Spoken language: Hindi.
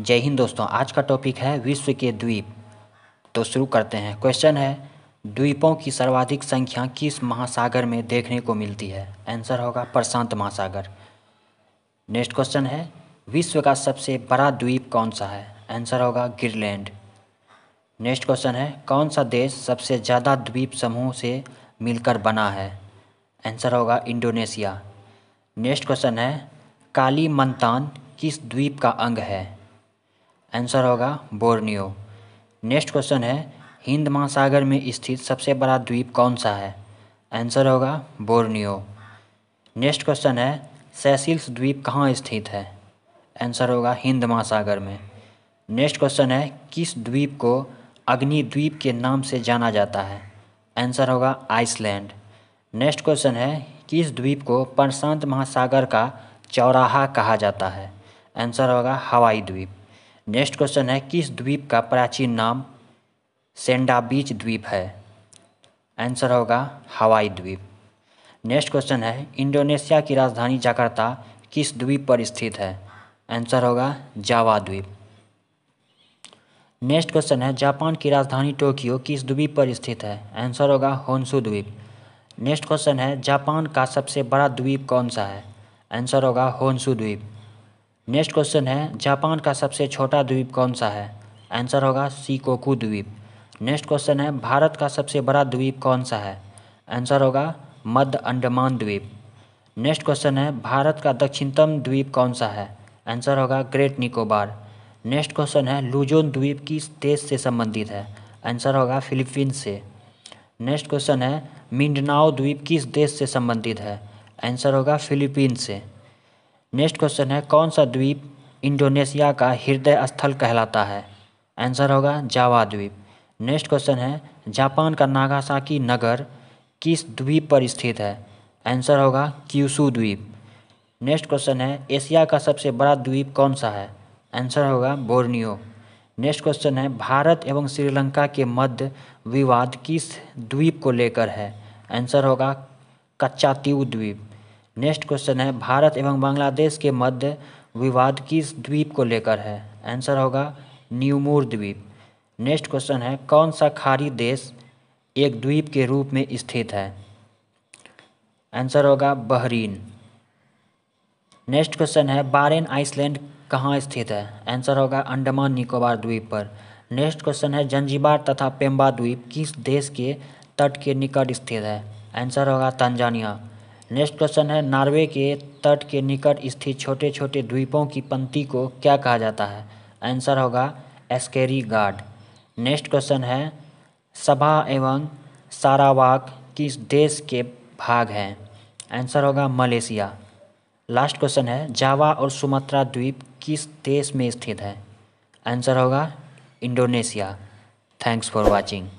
जय हिंद दोस्तों आज का टॉपिक है विश्व के द्वीप तो शुरू करते हैं क्वेश्चन है द्वीपों की सर्वाधिक संख्या किस महासागर में देखने को मिलती है आंसर होगा प्रशांत महासागर नेक्स्ट क्वेश्चन है विश्व का सबसे बड़ा द्वीप कौन सा है आंसर होगा ग्रीनलैंड नेक्स्ट क्वेश्चन है कौन सा देश सबसे ज़्यादा द्वीप समूह से मिलकर बना है आंसर होगा इंडोनेशिया नेक्स्ट क्वेश्चन है काली मंतान किस द्वीप का अंग है आंसर होगा बोर्नियो नेक्स्ट क्वेश्चन है हिंद महासागर में स्थित सबसे बड़ा द्वीप कौन सा है आंसर होगा बोर्नियो नेक्स्ट क्वेश्चन है सेसिल्स द्वीप कहाँ स्थित है आंसर होगा हिंद महासागर में नेक्स्ट क्वेश्चन है किस द्वीप को अग्नि द्वीप के नाम से जाना जाता है आंसर होगा आइसलैंड नेक्स्ट क्वेश्चन है किस द्वीप को प्रशांत महासागर का चौराहा कहा जाता है आंसर होगा हवाई द्वीप नेक्स्ट क्वेश्चन है किस द्वीप का प्राचीन नाम सेंडा बीच द्वीप है आंसर होगा हवाई द्वीप नेक्स्ट क्वेश्चन है इंडोनेशिया की राजधानी जकार्ता किस द्वीप पर स्थित है आंसर होगा जावा द्वीप नेक्स्ट क्वेश्चन है जापान की राजधानी टोक्यो किस द्वीप पर स्थित है आंसर होगा होन्सू द्वीप नेक्स्ट क्वेश्चन है जापान का सबसे बड़ा द्वीप कौन सा है आंसर होगा होन्सू द्वीप नेक्स्ट क्वेश्चन है जापान का सबसे छोटा द्वीप कौन सा है आंसर होगा सीकोकू द्वीप नेक्स्ट क्वेश्चन है भारत का सबसे बड़ा द्वीप कौन सा है आंसर होगा मध्य अंडमान द्वीप नेक्स्ट क्वेश्चन है भारत का दक्षिणतम द्वीप कौन सा है आंसर होगा ग्रेट निकोबार नेक्स्ट क्वेश्चन है लुजोन द्वीप किस देश से संबंधित है आंसर होगा फिलीपींस से नेक्स्ट क्वेश्चन है मिंडनाओ द्वीप किस देश से संबंधित है आंसर होगा फिलीपींस से नेक्स्ट क्वेश्चन है कौन सा द्वीप इंडोनेशिया का हृदय स्थल कहलाता है आंसर होगा जावा द्वीप नेक्स्ट क्वेश्चन है जापान का नागासाकी नगर किस द्वीप पर स्थित है आंसर होगा क्यूसू द्वीप नेक्स्ट क्वेश्चन है एशिया का सबसे बड़ा द्वीप कौन सा है आंसर होगा बोर्नियो नेक्स्ट क्वेश्चन है भारत एवं श्रीलंका के मध्य विवाद किस द्वीप को लेकर है आंसर होगा कच्चा द्वीप नेक्स्ट क्वेश्चन है भारत एवं बांग्लादेश के मध्य विवाद किस द्वीप को लेकर है आंसर होगा न्यूमूर द्वीप नेक्स्ट क्वेश्चन है कौन सा खाड़ी देश एक द्वीप के रूप में स्थित है आंसर होगा बहरीन नेक्स्ट क्वेश्चन है बारेन आइसलैंड कहाँ स्थित है आंसर होगा अंडमान निकोबार द्वीप पर नेक्स्ट क्वेश्चन है जंजीबार तथा पेम्बा द्वीप किस देश के तट के निकट स्थित है आंसर होगा तंजानिया नेक्स्ट क्वेश्चन है नॉर्वे के तट के निकट स्थित छोटे छोटे द्वीपों की पंक्ति को क्या कहा जाता है आंसर होगा एस्केरी गार्ड नेक्स्ट क्वेश्चन है सभा एवं सारावाक किस देश के भाग हैं आंसर होगा मलेशिया लास्ट क्वेश्चन है जावा और सुमात्रा द्वीप किस देश में स्थित है आंसर होगा इंडोनेशिया थैंक्स फॉर वॉचिंग